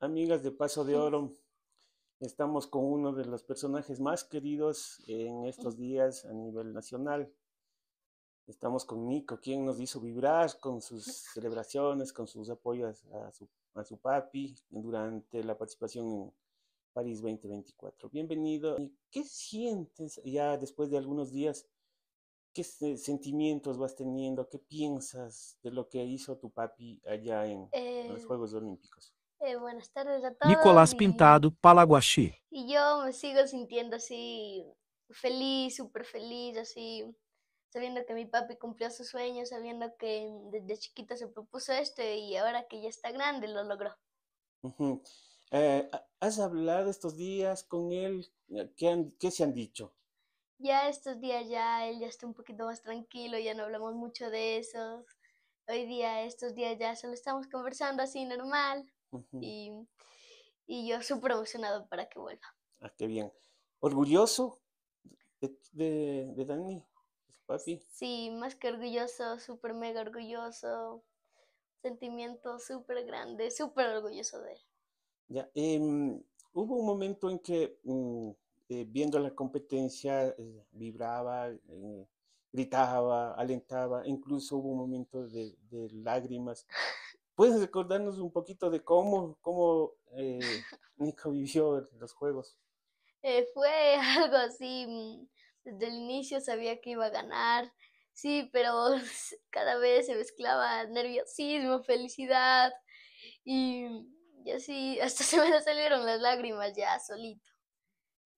amigas de Paso de Oro, estamos con uno de los personajes más queridos en estos días a nivel nacional. Estamos con Nico, quien nos hizo vibrar con sus celebraciones, con sus apoyos a su, a su papi durante la participación en París 2024. Bienvenido. ¿Y qué sientes ya después de algunos días ¿Qué sentimientos vas teniendo? ¿Qué piensas de lo que hizo tu papi allá en los eh, Juegos Olímpicos? Eh, buenas tardes a todos. Nicolás Pintado, Palaguachi. Y yo me sigo sintiendo así feliz, súper feliz, así sabiendo que mi papi cumplió sus sueños, sabiendo que desde chiquito se propuso esto y ahora que ya está grande lo logró. Eh, ¿Has hablado estos días con él? ¿Qué, qué se han dicho? Ya estos días ya él ya está un poquito más tranquilo, ya no hablamos mucho de eso. Hoy día, estos días ya solo estamos conversando así normal y, yo súper emocionado para que vuelva. Ah, qué bien. ¿Orgulloso de, de, de Dani, papi? Sí, más que orgulloso, súper mega orgulloso. Sentimiento súper grande, súper orgulloso de él. Ya, em, hubo un momento en que... Mm, eh, viendo la competencia, eh, vibraba, eh, gritaba, alentaba, incluso hubo un momento de, lágrimas. ¿Puedes recordarnos un poquito de cómo, cómo Nico vivió los Juegos? fue algo así, mm, desde el inicio sabía que iba a ganar, sí, pero cada vez se mezclaba nerviosismo, felicidad y, y así, hasta se me salieron las lágrimas ya solito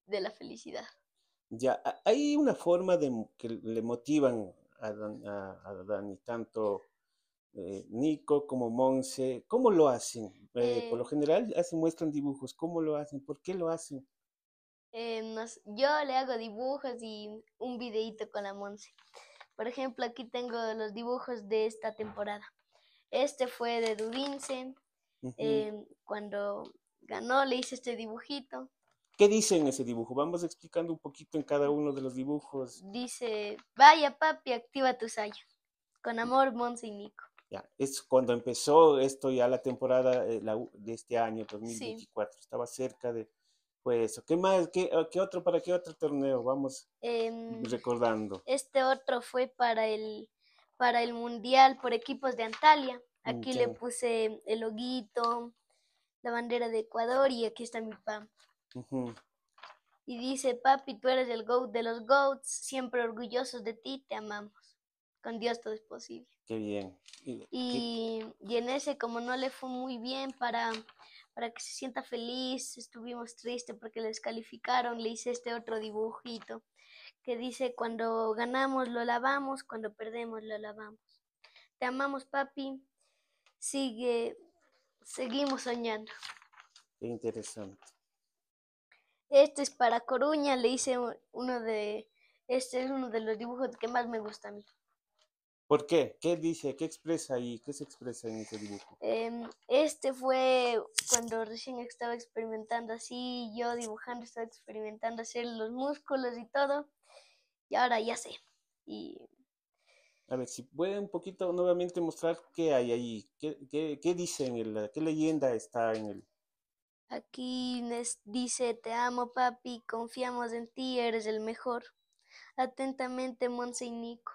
de la felicidad. Ya, hay una forma de que le motivan a, Dan, a, Dani, tanto eh, Nico como Monse, ¿cómo lo hacen? Eh, eh, por lo general hacen, muestran dibujos, ¿cómo lo hacen? ¿Por qué lo hacen? yo le hago dibujos y un videíto con la Monse. Por ejemplo, aquí tengo los dibujos de esta temporada. Este fue de Dudinsen. Em, cuando ganó le hice este dibujito. ¿Qué dice en ese dibujo? Vamos explicando un poquito en cada uno de los dibujos. Dice, vaya papi, activa tu saya. Con amor, Monse y Nico. Ya, es cuando empezó esto ya la temporada eh, de este año, 2024. Estaba cerca de pues, eso. ¿Qué más? ¿Qué, otro? ¿Para qué otro torneo? Vamos em, recordando. Este otro fue para el, para el Mundial por equipos de Antalya. Aquí mm, le puse el hoguito, la bandera de Ecuador y aquí está mi pam. Y dice, papi, tú eres el GOAT de los GOATs, siempre orgullosos de ti, te amamos. Con Dios todo es posible. Qué bien. Y, en ese, como no le fue muy bien para, para que se sienta feliz, estuvimos tristes porque le descalificaron, le hice este otro dibujito que dice, cuando ganamos lo lavamos, cuando perdemos lo lavamos. Te amamos, papi. Sigue, seguimos soñando. Qué interesante. Este es para Coruña, le hice uno de... Este es uno de los dibujos que más me gusta a mí. ¿Por qué? ¿Qué dice? ¿Qué expresa ahí? ¿Qué se expresa en ese dibujo? Em, este fue cuando recién estaba experimentando así, yo dibujando, estaba experimentando hacer los músculos y todo. Y ahora ya sé. Y... A ver, si puede un poquito nuevamente mostrar qué hay ahí, qué, qué, qué dice el, qué leyenda está en el, Aquí dice, te amo papi, confiamos en ti, eres el mejor. Atentamente, Monse y Nico.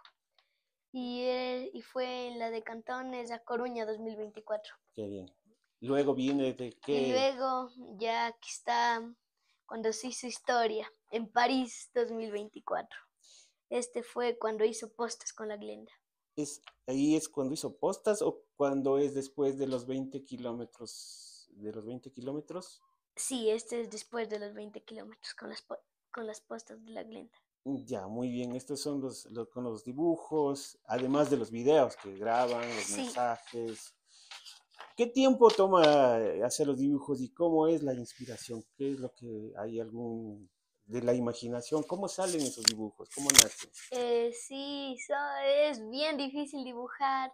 Y, fue en la de Cantones, a Coruña 2024. Qué bien. Luego viene de qué... luego ya aquí está cuando se hizo historia, en París 2024. Este fue cuando hizo postas con la Glenda. ¿Es, ¿Ahí es cuando hizo postas o cuando es después de los 20 kilómetros? de los 20 kilómetros. Sí, este es después de los 20 kilómetros con las, con las postas de la glenda. Ya, muy bien. Estos son los, con los dibujos, además de los videos que graban, los mensajes. ¿Qué tiempo toma hacer los dibujos y cómo es la inspiración? ¿Qué es lo que hay algún de la imaginación? ¿Cómo salen esos dibujos? ¿Cómo nacen? Eh, sí, es bien difícil dibujar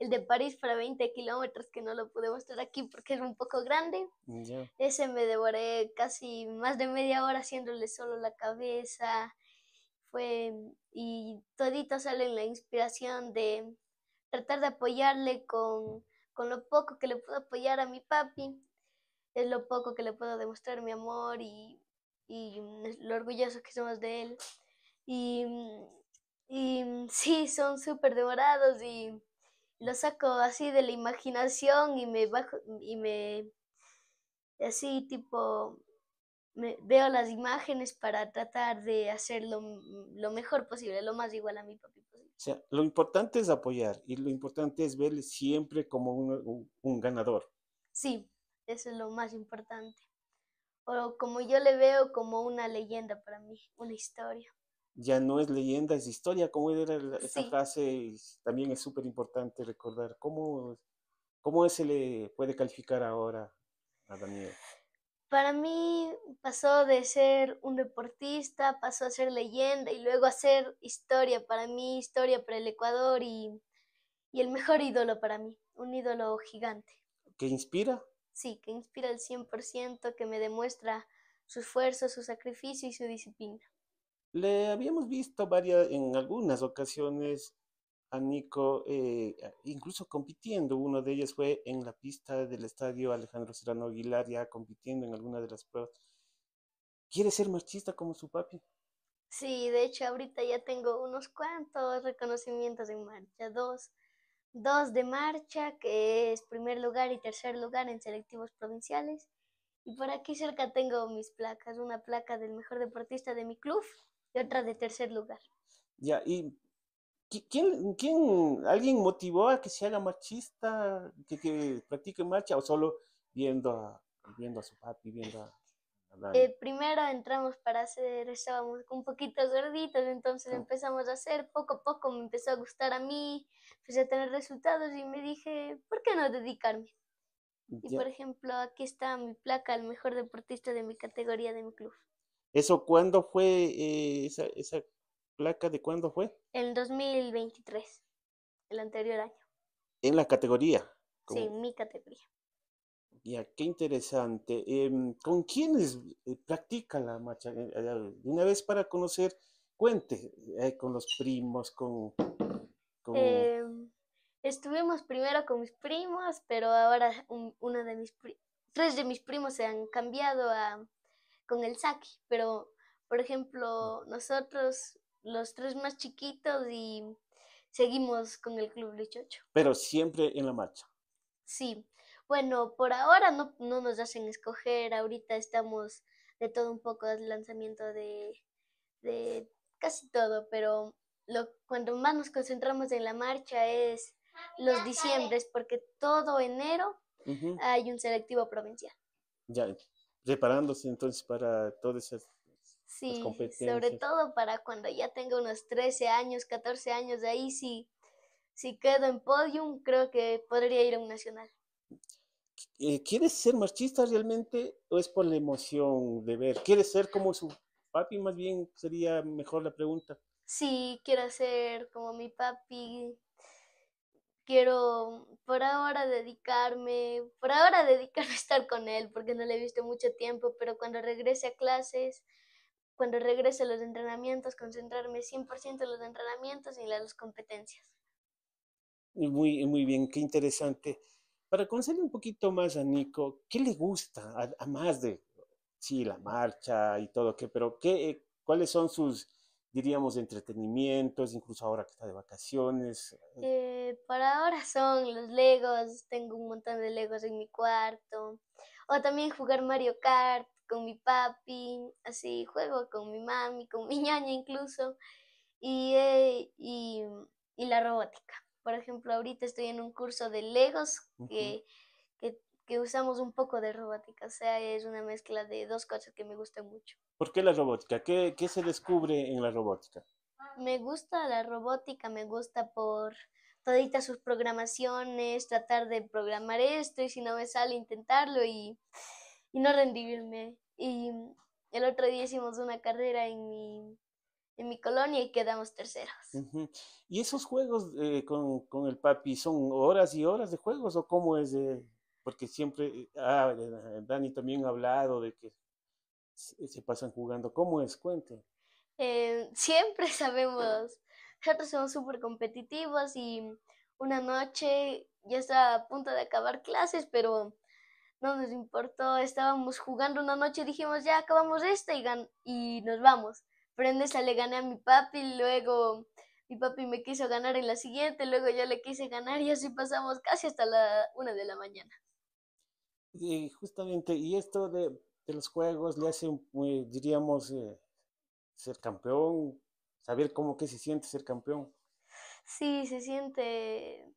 el de París para 20 kilómetros, que no lo pude mostrar aquí porque es un poco grande. Ese me devoré casi más de media hora haciéndole solo la cabeza. Fue, y todito sale la inspiración de tratar de apoyarle con, con lo poco que le puedo apoyar a mi papi. Es lo poco que le puedo demostrar mi amor y, y lo orgulloso que somos de él. Y, y sí, son súper devorados y lo saco así de la imaginación y me y me así tipo me, veo las imágenes para tratar de hacer lo mejor posible, lo más igual a mi papi O sea, lo importante es apoyar y lo importante es verle siempre como un, un ganador. Sí, eso es lo más importante. O como yo le veo como una leyenda para mí, una historia ya no es leyenda, es historia, como era esa frase, también es súper importante recordar. ¿Cómo, ¿Cómo se le puede calificar ahora a Daniel? Para mí pasó de ser un deportista, pasó a ser leyenda y luego a ser historia. Para mí historia para el Ecuador y, y el mejor ídolo para mí, un ídolo gigante. ¿Que inspira? Sí, que inspira al 100%, que me demuestra su esfuerzo, su sacrificio y su disciplina. Le habíamos visto varias, en algunas ocasiones a Nico, eh, incluso compitiendo. Uno de ellos fue en la pista del estadio Alejandro Serrano Aguilar, ya compitiendo en alguna de las pruebas. ¿Quiere ser marchista como su papi? Sí, de hecho ahorita ya tengo unos cuantos reconocimientos en marcha, dos, dos de marcha, que es primer lugar y tercer lugar en selectivos provinciales. Y por aquí cerca tengo mis placas, una placa del mejor deportista de mi club y otra de tercer lugar. Ya, y ¿quién, quién, alguien motivó a que se haga machista, que, que practique marcha o solo viendo a, viendo a su papi, viendo a... Eh, primero entramos para hacer, estábamos un poquito gorditos, entonces ah. empezamos a hacer, poco a poco me empezó a gustar a mí, empecé a tener resultados y me dije, ¿por qué no dedicarme? Y por ejemplo, aquí está mi placa, el mejor deportista de mi categoría de mi club. ¿Eso cuándo fue? Eh, esa, ¿Esa placa de cuándo fue? El 2023, el anterior año. ¿En la categoría? Sí, Sí, mi categoría. Ya, qué interesante. Em, ¿Con quiénes eh, practica la marcha? Eh, una vez para conocer, cuente, con los primos, con... Em, estuvimos primero con mis primos, pero ahora una de mis... Tres de mis primos se han cambiado a con el saque, pero por ejemplo, nosotros los tres más chiquitos y seguimos con el Club Lechocho. Pero siempre en la marcha. Sí. Bueno, por ahora no, nos hacen escoger, ahorita estamos de todo un poco el lanzamiento de, casi todo, pero lo, cuando más nos concentramos en la marcha es los diciembres, porque todo enero hay un selectivo provincial. Ya, preparándose entonces para todas esas sí, sobre todo para cuando ya tenga unos 13 años, 14 años, de ahí sí, si quedo en podium, creo que podría ir a un nacional. Eh, ¿Quieres ser marchista realmente o es por la emoción de ver? ¿Quieres ser como su papi? Más bien sería mejor la pregunta. Sí, quiero ser como mi papi, quiero por ahora dedicarme, por ahora dedicarme a estar con él, porque no le he visto mucho tiempo, pero cuando regrese a clases, cuando regrese a los entrenamientos, concentrarme 100% en los entrenamientos y en las competencias. Muy, muy bien, qué interesante. Para conocer un poquito más a Nico, ¿qué le gusta? a más de, sí, la marcha y todo, qué pero ¿qué, ¿cuáles son sus diríamos, de entretenimientos, incluso ahora que está de vacaciones? Eh. Eh, para ahora son los Legos, tengo un montón de Legos en mi cuarto, o también jugar Mario Kart con mi papi, así juego con mi mami, con mi ñaña incluso, eh, y, y, la robótica. Por ejemplo, ahorita estoy en un curso de Legos que que usamos un poco de robótica, o sea, es una mezcla de dos cosas que me gustan mucho. ¿Por qué la robótica? ¿Qué, qué se descubre en la robótica? Me gusta la robótica, me gusta por toditas sus programaciones, tratar de programar esto y si no me sale intentarlo y, y no rendirme. Y el otro día hicimos una carrera en mi, en mi colonia y quedamos terceros. ¿Y esos juegos eh, con, con, el papi son horas y horas de juegos o cómo es? De porque siempre, ah, eh, Dani también ha hablado de que eh, se pasan jugando. ¿Cómo es? Cuente. Eh, siempre sabemos, nosotros somos súper competitivos y una noche ya está a punto de acabar clases, pero no nos importó, estábamos jugando una noche, y dijimos ya acabamos esta y, y nos vamos. Pero en le gané a mi papi, luego mi papi me quiso ganar en la siguiente, luego yo le quise ganar y así pasamos casi hasta la una de la mañana. Y justamente, y esto de, los juegos le hace, eh, diríamos, eh, ser campeón, saber cómo que se siente ser campeón. Sí, se siente...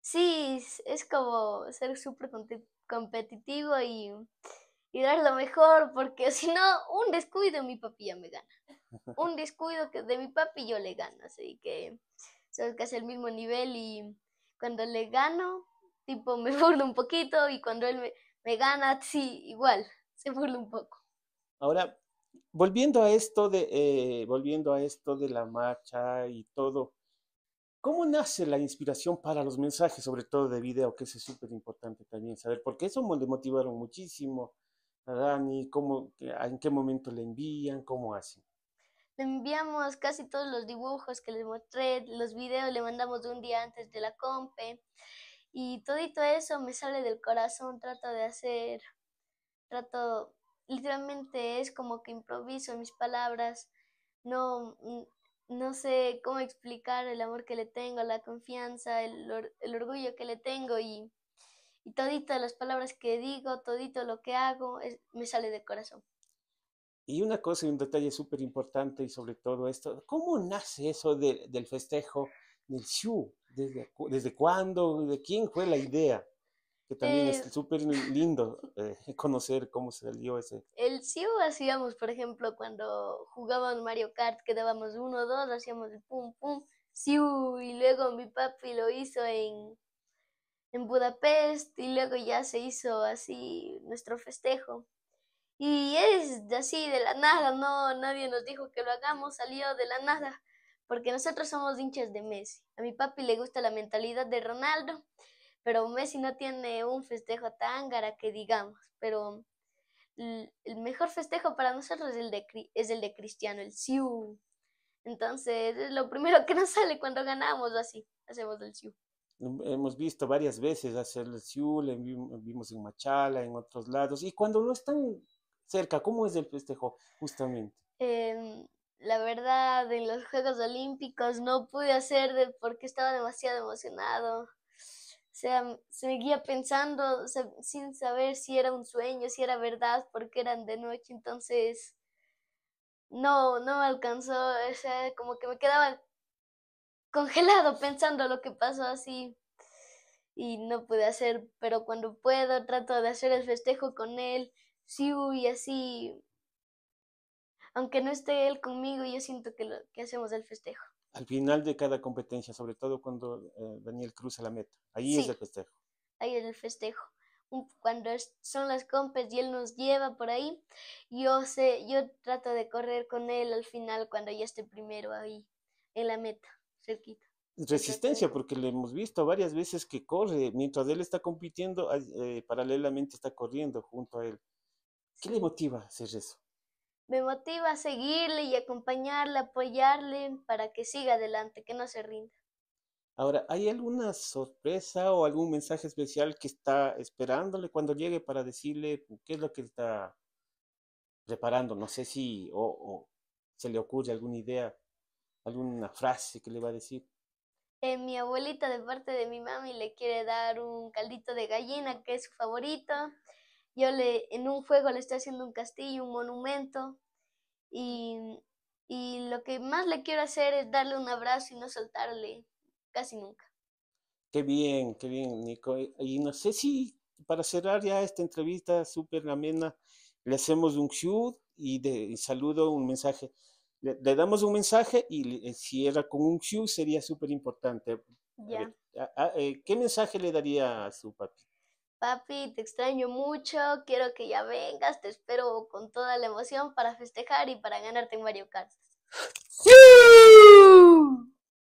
Sí, es como ser súper competitivo y, y dar lo mejor, porque si no, un descuido mi papi ya me gana. Un descuido que de mi papi yo le gano, así que soy casi el mismo nivel y cuando le gano, tipo me burlo un poquito y cuando él me, gana, sí, igual, se burla un poco. Ahora, volviendo a esto de, eh, volviendo a esto de la marcha y todo, ¿cómo nace la inspiración para los mensajes, sobre todo de video, que es súper importante también saber? Porque eso le motivaron muchísimo a Dani, cómo, en qué momento le envían, cómo hacen. Le enviamos casi todos los dibujos que les mostré, los videos le mandamos de un día antes de la compe. Y todo eso me sale del corazón, trato de hacer, trato, literalmente es como que improviso mis palabras, no, no sé cómo explicar el amor que le tengo, la confianza, el, orgullo que le tengo y, y todito las palabras que digo, todito lo que hago, es, me sale del corazón. Y una cosa y un detalle súper importante y sobre todo esto, ¿cómo nace eso del festejo del show ¿Desde, desde cuándo? ¿De quién fue la idea? Que también es eh, súper lindo eh, conocer cómo salió ese. El Siú e hacíamos, por ejemplo, cuando jugábamos Mario Kart, quedábamos uno, dos, hacíamos el pum, pum, Siú, e y luego mi papi lo hizo en, en Budapest, y luego ya se hizo así nuestro festejo. Y es así, de la nada, no, nadie nos dijo que lo hagamos, salió de la nada porque nosotros somos hinchas de Messi. A mi papi le gusta la mentalidad de Ronaldo, pero Messi no tiene un festejo tan gara que digamos, pero el mejor festejo para nosotros es el de, es el de Cristiano, el Siu. Entonces, lo primero que nos sale cuando ganamos así, hacemos el Siu. Hemos visto varias veces hacer el Siu, lo vimos en Machala, en otros lados, y cuando no están cerca, ¿cómo es el festejo justamente? Eh, la verdad, en los Juegos Olímpicos no pude hacer porque estaba demasiado emocionado. O sea, seguía pensando sin saber si era un sueño, si era verdad, porque eran de noche, entonces no, no me alcanzó, o sea, como que me quedaba congelado pensando lo que pasó así y no pude hacer, pero cuando puedo trato de hacer el festejo con él, sí, y así aunque no esté él conmigo, yo siento que, lo, que hacemos el festejo. Al final de cada competencia, sobre todo cuando eh, Daniel cruza la meta, ahí es el festejo. Ahí es el festejo. Cuando son las compes y él nos lleva por ahí, yo sé, yo trato de correr con él al final cuando ya esté primero ahí en la meta, cerquita resistencia, porque le hemos visto varias veces que corre, mientras él está compitiendo, eh, paralelamente está corriendo junto a él. ¿Qué le motiva hacer eso? me motiva a seguirle y acompañarle, apoyarle para que siga adelante, que no se rinda. Ahora, ¿hay alguna sorpresa o algún mensaje especial que está esperándole cuando llegue para decirle qué es lo que está preparando? No sé si o, se le ocurre alguna idea, alguna frase que le va a decir. Eh, mi abuelita de parte de mi mami le quiere dar un caldito de gallina que es su favorito yo le, en un juego le estoy haciendo un castillo, un monumento, y, y lo que más le quiero hacer es darle un abrazo y no soltarle casi nunca. Qué bien, qué bien, Nico. Y no sé si para cerrar ya esta entrevista súper amena, le hacemos un shoot y de saludo, un mensaje. Le, damos un mensaje y si era con un shoot sería súper importante. Eh, ¿Qué mensaje le daría a su papi? Papi, te extraño mucho, quiero que ya vengas, te espero con toda la emoción para festejar y para ganarte en Mario Kart. ¡Sí!